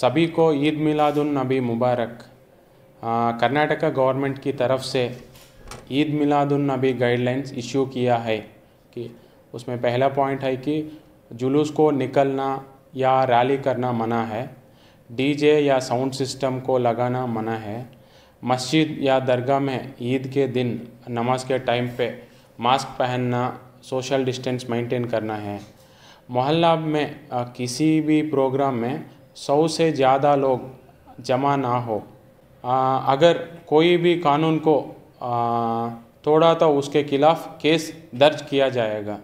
सभी को ईद मिलादुलनबी नबी मुबारक कर्नाटका गवर्नमेंट की तरफ से ईद मिलादुलनबी नबी गाइडलाइंस इश्यू किया है कि उसमें पहला पॉइंट है कि जुलूस को निकलना या रैली करना मना है डीजे या साउंड सिस्टम को लगाना मना है मस्जिद या दरगाह में ईद के दिन नमाज के टाइम पे मास्क पहनना सोशल डिस्टेंस मेंटेन करना है मोहल्ला में किसी भी प्रोग्राम में सौ से ज़्यादा लोग जमा ना हो आ, अगर कोई भी कानून को आ, तोड़ा तो उसके खिलाफ़ केस दर्ज किया जाएगा